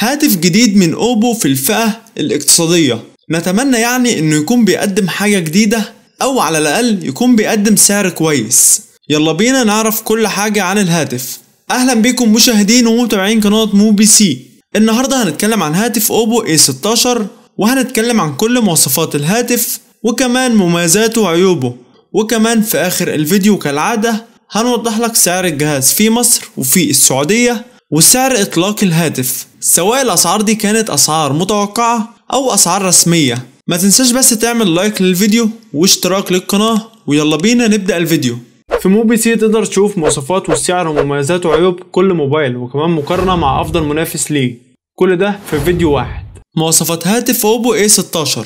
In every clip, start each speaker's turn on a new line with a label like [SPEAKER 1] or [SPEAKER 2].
[SPEAKER 1] هاتف جديد من اوبو في الفئة الاقتصادية نتمنى يعني انه يكون بيقدم حاجة جديدة او على الاقل يكون بيقدم سعر كويس يلا بينا نعرف كل حاجة عن الهاتف اهلا بكم مشاهدين ومتابعين قناة مو بي سي النهاردة هنتكلم عن هاتف اوبو اي 16 وهنتكلم عن كل مواصفات الهاتف وكمان مميزاته وعيوبه وكمان في اخر الفيديو كالعادة هنوضح لك سعر الجهاز في مصر وفي السعودية وسعر إطلاق الهاتف سواء الأسعار دي كانت أسعار متوقعة أو أسعار رسمية ما تنساش بس تعمل لايك للفيديو واشتراك للقناة ويلا بينا نبدأ الفيديو في موبي سي تقدر تشوف مواصفات والسعر ومميزات وعيوب كل موبايل وكمان مقارنة مع أفضل منافس ليه كل ده في فيديو واحد مواصفات هاتف اوبو A16 إيه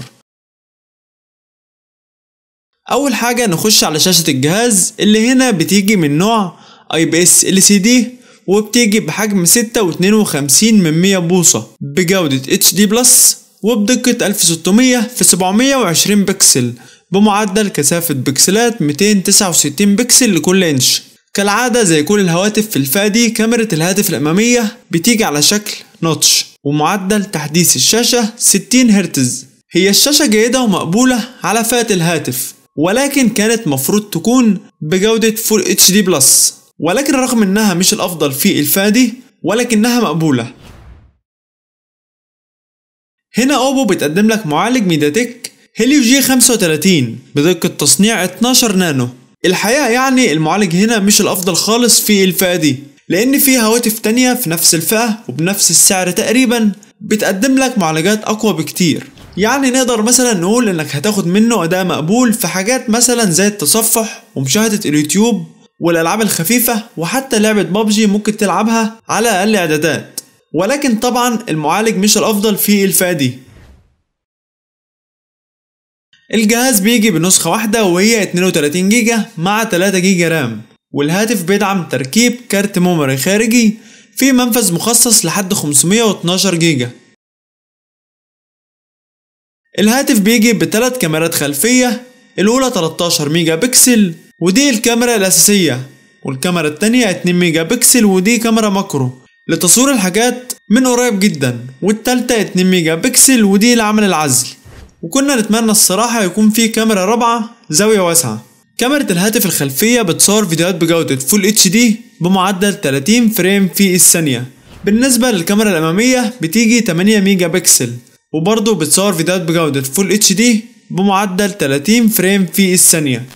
[SPEAKER 1] أول حاجة نخش على شاشة الجهاز اللي هنا بتيجي من نوع IPS LCD وبتيجي بحجم 6.52 من 100 بوصة بجودة HD بلس وبدقة 1600 في 720 بكسل بمعدل كثافة بكسلات 269 بكسل لكل إنش كالعادة زي كل الهواتف في الفئة دي كاميرا الهاتف الأمامية بتيجي على شكل نوتش ومعدل تحديث الشاشة 60 هرتز هي الشاشة جيدة ومقبولة على فئة الهاتف ولكن كانت مفروض تكون بجودة فول اتش دي بلس ولكن رغم أنها مش الأفضل في الفادي ولكنها مقبولة هنا أوبو بتقدم لك معالج تك هيليو جي 35 بدقة تصنيع 12 نانو الحقيقة يعني المعالج هنا مش الأفضل خالص في الفئة دي لأن في هواتف تانية في نفس الفئة وبنفس السعر تقريبا بتقدم لك معالجات أقوى بكتير يعني نقدر مثلا نقول انك هتاخد منه اداء مقبول في حاجات مثلا زي التصفح ومشاهدة اليوتيوب والألعاب الخفيفة وحتى لعبة بابجي ممكن تلعبها على أقل إعدادات ولكن طبعا المعالج مش الأفضل في الفئة دي الجهاز بيجي بنسخة واحدة وهي 32 جيجا مع 3 جيجا رام والهاتف بيدعم تركيب كارت ميموري خارجي في منفذ مخصص لحد 512 جيجا الهاتف بيجي بثلاث كاميرات خلفية الأولى 13 ميجا بكسل ودي الكاميرا الأساسية والكاميرا التانية 2 ميجا بكسل ودي كاميرا ماكرو لتصوير الحاجات من قريب جدا والتالتة 2 ميجا بكسل ودي لعمل العزل وكنا نتمنى الصراحة يكون في كاميرا رابعة زاوية واسعة كاميرا الهاتف الخلفية بتصور فيديوهات بجودة فول اتش دي بمعدل 30 فريم في الثانية بالنسبة للكاميرا الأمامية بتيجي 8 ميجا بكسل وبرضه بتصور فيديوهات بجودة فول اتش دي بمعدل 30 فريم في الثانية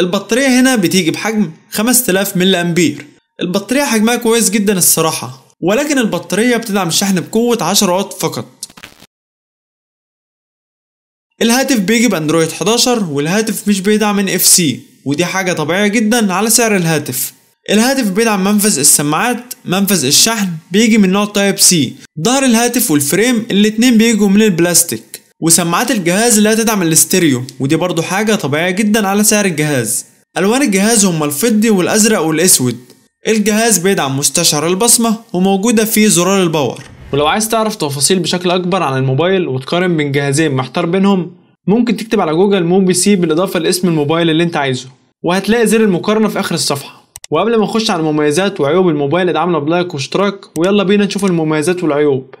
[SPEAKER 1] البطارية هنا بتيجي بحجم 5000 ملي أمبير البطارية حجمها كويس جدا الصراحة ولكن البطارية بتدعم الشحن بقوة 10 واط فقط الهاتف بيجي باندرويد 11 والهاتف مش بيدعم ان اف سي ودي حاجة طبيعية جدا على سعر الهاتف الهاتف بيدعم منفذ السماعات منفذ الشحن بيجي من نوع تايب سي ظهر الهاتف والفريم الاتنين بيجوا من البلاستيك وسماعات الجهاز لا تدعم الاستيريو ودي برضو حاجة طبيعية جدا على سعر الجهاز ألوان الجهاز هما الفضي والأزرق والأسود الجهاز بيدعم مستشعر البصمة وموجودة فيه زرار الباور ولو عايز تعرف تفاصيل بشكل أكبر عن الموبايل وتقارن بين جهازين محتار بينهم ممكن تكتب على جوجل موبي سي بالإضافة لاسم الموبايل اللي أنت عايزه وهتلاقي زر المقارنة في آخر الصفحة وقبل ما نخش على مميزات وعيوب الموبايل ادعمنا بلايك واشتراك ويلا بينا نشوف المميزات والعيوب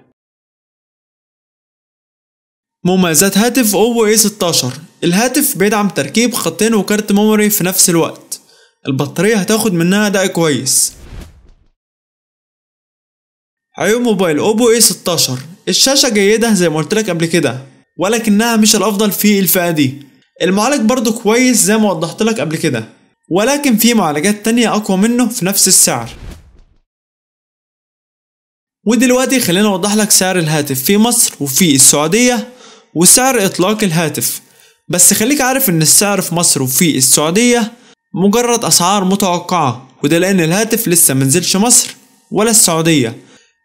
[SPEAKER 1] مميزات هاتف اوبو اي 16 الهاتف بيدعم تركيب خطين وكارت ميموري في نفس الوقت البطارية هتاخد منها أداء كويس عيوب موبايل اوبو اي 16 الشاشة جيدة زي ما قلتلك قبل كده ولكنها مش الأفضل في الفئة دي المعالج برضو كويس زي ما وضحتلك قبل كده ولكن في معالجات تانية أقوى منه في نفس السعر ودلوقتي خلينا أوضح لك سعر الهاتف في مصر وفي السعودية وسعر إطلاق الهاتف بس خليك عارف إن السعر في مصر وفي السعودية مجرد أسعار متوقعة وده لأن الهاتف لسه منزلش مصر ولا السعودية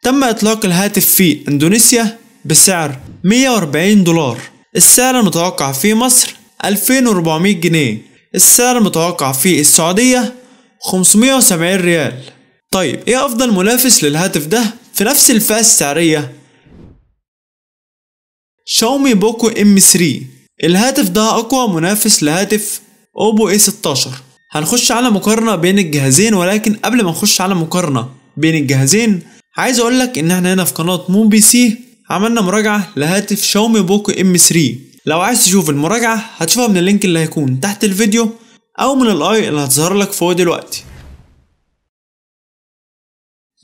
[SPEAKER 1] تم إطلاق الهاتف في إندونيسيا بسعر 140 دولار السعر المتوقع في مصر 2400 جنيه السعر المتوقع في السعودية 570 ريال طيب ايه افضل منافس للهاتف ده في نفس الفئة السعرية؟ شاومي بوكو ام 3 الهاتف ده اقوى منافس لهاتف اوبو اي 16 هنخش على مقارنة بين الجهازين ولكن قبل ما نخش على مقارنة بين الجهازين عايز اقولك ان احنا هنا في قناة مون بي سي عملنا مراجعة لهاتف شاومي بوكو ام 3 لو عايز تشوف المراجعة هتشوفها من اللينك اللي هيكون تحت الفيديو أو من الأي اللي هتظهر لك فوق دلوقتي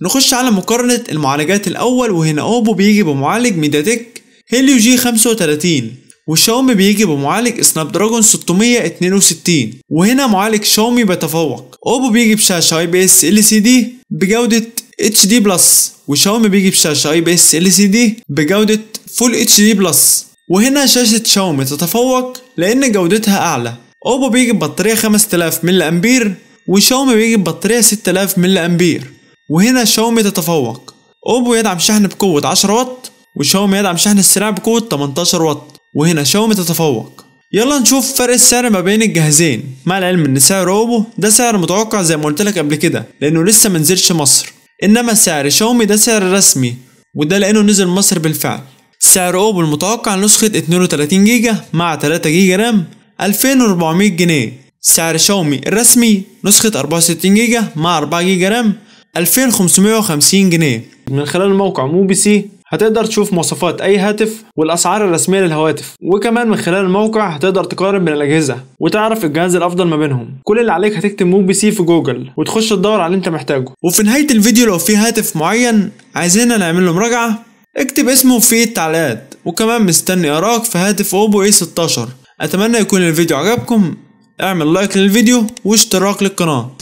[SPEAKER 1] نخش على مقارنة المعالجات الأول وهنا أوبو بيجي بمعالج ميداتك هيليو جي 35 وشاومي بيجي بمعالج سناب دراجون 662 وهنا معالج شاومي بيتفوق أوبو بيجي بشاشة اي بي اس ال سي دي بجودة اتش دي بلس وشاومي بيجي بشاشة اي بي اس ال سي دي بجودة فول اتش دي بلس وهنا شاشة شاومي تتفوق لأن جودتها أعلى أوبو بيجي ببطارية 5000 ملي أمبير وشاومي بيجي ببطارية 6000 ملي أمبير وهنا شاومي تتفوق أوبو يدعم شحن بقوة 10 واط وشاومي يدعم شحن السريع بقوة 18 واط وهنا شاومي تتفوق يلا نشوف فرق السعر ما بين الجهازين مع العلم ان سعر اوبو ده سعر متوقع زي ما قلت لك قبل كده لانه لسه منزلش مصر انما سعر شاومي ده سعر رسمي وده لانه نزل مصر بالفعل سعر اوبو المتوقع نسخة 32 جيجا مع 3 جيجا رام 2400 جنيه سعر شاومي الرسمي نسخة 64 جيجا مع 4 جيجا رام 2550 جنيه من خلال موقع موبيسي هتقدر تشوف مواصفات اي هاتف والاسعار الرسميه للهواتف وكمان من خلال الموقع هتقدر تقارن بين الاجهزه وتعرف الجهاز الافضل ما بينهم كل اللي عليك هتكتب موبي سي في جوجل وتخش تدور على اللي انت محتاجه وفي نهايه الفيديو لو في هاتف معين عايزيننا نعمل له مراجعه اكتب اسمه في التعليقات وكمان مستني اراك في هاتف اوبو اي 16 اتمنى يكون الفيديو عجبكم اعمل لايك للفيديو واشتراك للقناه